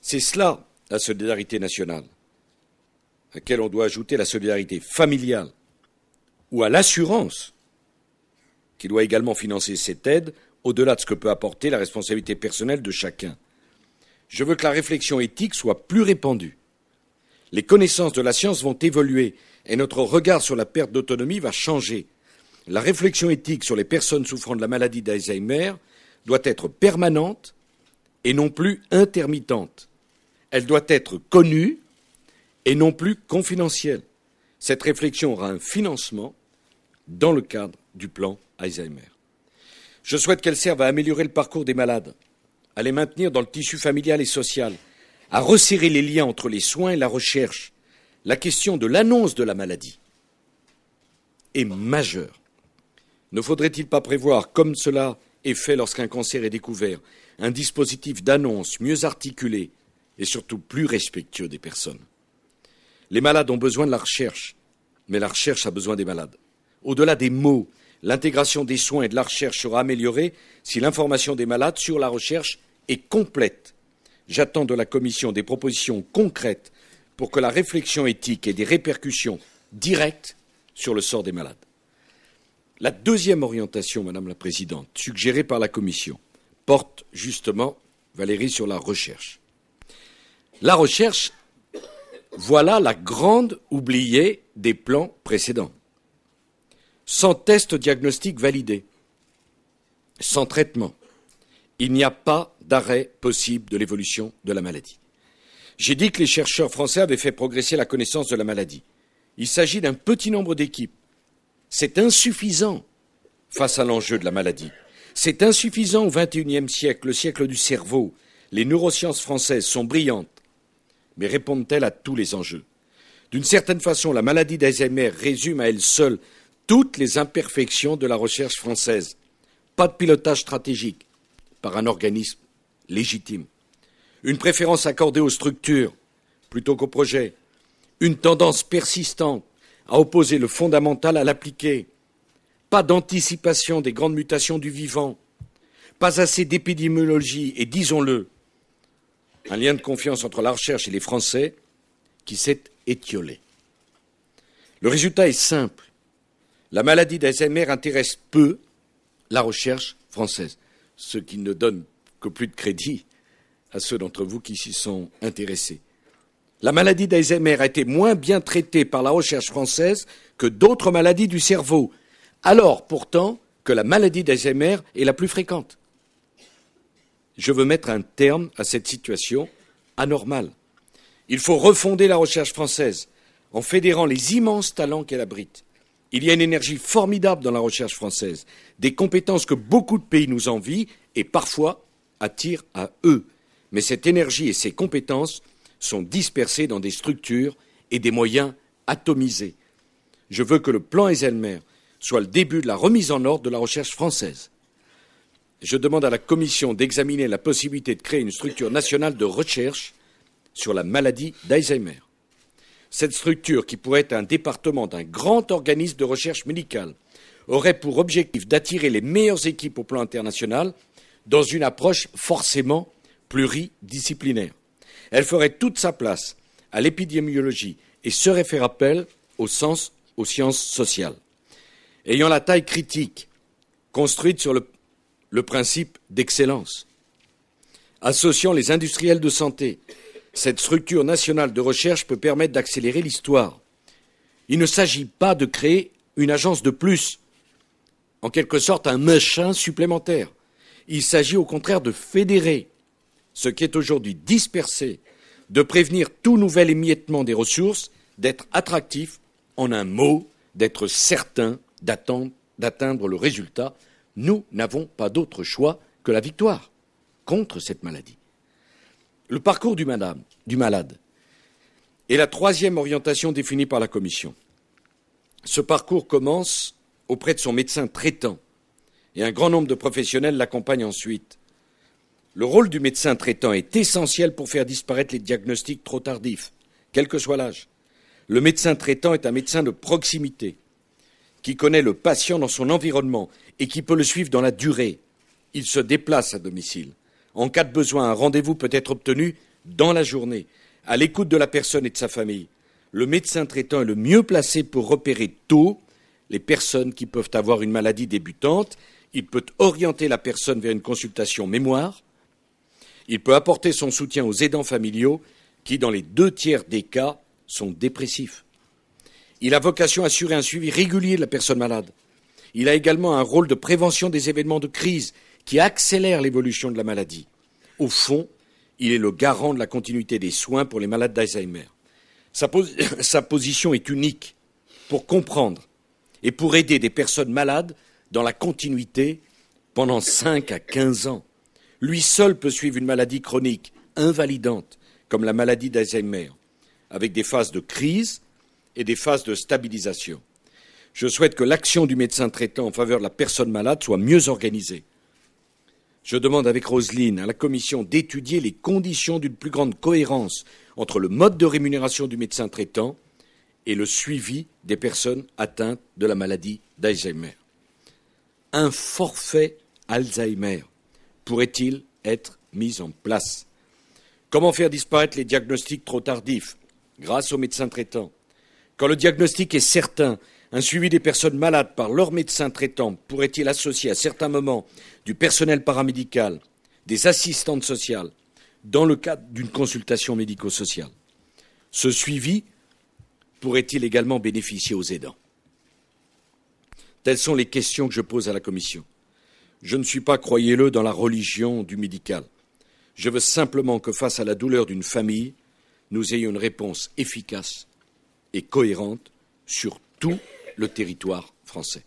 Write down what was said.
C'est cela, la solidarité nationale, à laquelle on doit ajouter la solidarité familiale ou à l'assurance qui doit également financer cette aide au-delà de ce que peut apporter la responsabilité personnelle de chacun. Je veux que la réflexion éthique soit plus répandue. Les connaissances de la science vont évoluer et notre regard sur la perte d'autonomie va changer. La réflexion éthique sur les personnes souffrant de la maladie d'Alzheimer doit être permanente et non plus intermittente elle doit être connue et non plus confidentielle. Cette réflexion aura un financement dans le cadre du plan Alzheimer. Je souhaite qu'elle serve à améliorer le parcours des malades, à les maintenir dans le tissu familial et social, à resserrer les liens entre les soins et la recherche. La question de l'annonce de la maladie est majeure. Ne faudrait-il pas prévoir, comme cela est fait lorsqu'un cancer est découvert, un dispositif d'annonce mieux articulé et surtout plus respectueux des personnes. Les malades ont besoin de la recherche, mais la recherche a besoin des malades. Au-delà des mots, l'intégration des soins et de la recherche sera améliorée si l'information des malades sur la recherche est complète. J'attends de la Commission des propositions concrètes pour que la réflexion éthique ait des répercussions directes sur le sort des malades. La deuxième orientation, Madame la Présidente, suggérée par la Commission, porte justement, Valérie, sur la recherche. La recherche, voilà la grande oubliée des plans précédents. Sans test diagnostique validé, sans traitement, il n'y a pas d'arrêt possible de l'évolution de la maladie. J'ai dit que les chercheurs français avaient fait progresser la connaissance de la maladie. Il s'agit d'un petit nombre d'équipes. C'est insuffisant face à l'enjeu de la maladie. C'est insuffisant au XXIe siècle, le siècle du cerveau. Les neurosciences françaises sont brillantes, mais répondent-elles à tous les enjeux D'une certaine façon, la maladie d'Alzheimer résume à elle seule toutes les imperfections de la recherche française. Pas de pilotage stratégique par un organisme légitime. Une préférence accordée aux structures plutôt qu'aux projets. Une tendance persistante à opposer le fondamental à l'appliqué. Pas d'anticipation des grandes mutations du vivant. Pas assez d'épidémiologie et, disons-le, un lien de confiance entre la recherche et les Français qui s'est étiolé. Le résultat est simple. La maladie d'Alzheimer intéresse peu la recherche française, ce qui ne donne que plus de crédit à ceux d'entre vous qui s'y sont intéressés. La maladie d'Alzheimer a été moins bien traitée par la recherche française que d'autres maladies du cerveau, alors pourtant que la maladie d'Alzheimer est la plus fréquente. Je veux mettre un terme à cette situation anormale. Il faut refonder la recherche française en fédérant les immenses talents qu'elle abrite. Il y a une énergie formidable dans la recherche française, des compétences que beaucoup de pays nous envient et parfois attirent à eux. Mais cette énergie et ces compétences sont dispersées dans des structures et des moyens atomisés. Je veux que le plan Eiselmer soit le début de la remise en ordre de la recherche française je demande à la Commission d'examiner la possibilité de créer une structure nationale de recherche sur la maladie d'Alzheimer. Cette structure, qui pourrait être un département d'un grand organisme de recherche médicale, aurait pour objectif d'attirer les meilleures équipes au plan international dans une approche forcément pluridisciplinaire. Elle ferait toute sa place à l'épidémiologie et serait faire appel au sens, aux sciences sociales. Ayant la taille critique construite sur le le principe d'excellence. Associant les industriels de santé, cette structure nationale de recherche peut permettre d'accélérer l'histoire. Il ne s'agit pas de créer une agence de plus, en quelque sorte un machin supplémentaire. Il s'agit au contraire de fédérer ce qui est aujourd'hui dispersé, de prévenir tout nouvel émiettement des ressources, d'être attractif, en un mot, d'être certain d'atteindre le résultat nous n'avons pas d'autre choix que la victoire contre cette maladie. Le parcours du, madame, du malade est la troisième orientation définie par la Commission. Ce parcours commence auprès de son médecin traitant et un grand nombre de professionnels l'accompagnent ensuite. Le rôle du médecin traitant est essentiel pour faire disparaître les diagnostics trop tardifs, quel que soit l'âge. Le médecin traitant est un médecin de proximité qui connaît le patient dans son environnement et qui peut le suivre dans la durée. Il se déplace à domicile. En cas de besoin, un rendez-vous peut être obtenu dans la journée, à l'écoute de la personne et de sa famille. Le médecin traitant est le mieux placé pour repérer tôt les personnes qui peuvent avoir une maladie débutante. Il peut orienter la personne vers une consultation mémoire. Il peut apporter son soutien aux aidants familiaux qui, dans les deux tiers des cas, sont dépressifs. Il a vocation à assurer un suivi régulier de la personne malade. Il a également un rôle de prévention des événements de crise qui accélèrent l'évolution de la maladie. Au fond, il est le garant de la continuité des soins pour les malades d'Alzheimer. Sa, sa position est unique pour comprendre et pour aider des personnes malades dans la continuité pendant 5 à 15 ans. Lui seul peut suivre une maladie chronique invalidante comme la maladie d'Alzheimer, avec des phases de crise et des phases de stabilisation. Je souhaite que l'action du médecin traitant en faveur de la personne malade soit mieux organisée. Je demande avec Roselyne à la Commission d'étudier les conditions d'une plus grande cohérence entre le mode de rémunération du médecin traitant et le suivi des personnes atteintes de la maladie d'Alzheimer. Un forfait Alzheimer pourrait-il être mis en place Comment faire disparaître les diagnostics trop tardifs grâce aux médecins traitants quand le diagnostic est certain, un suivi des personnes malades par leur médecin traitant pourrait-il associer à certains moments du personnel paramédical, des assistantes sociales, dans le cadre d'une consultation médico-sociale Ce suivi pourrait-il également bénéficier aux aidants Telles sont les questions que je pose à la Commission. Je ne suis pas, croyez-le, dans la religion du médical. Je veux simplement que face à la douleur d'une famille, nous ayons une réponse efficace et cohérente sur tout le territoire français.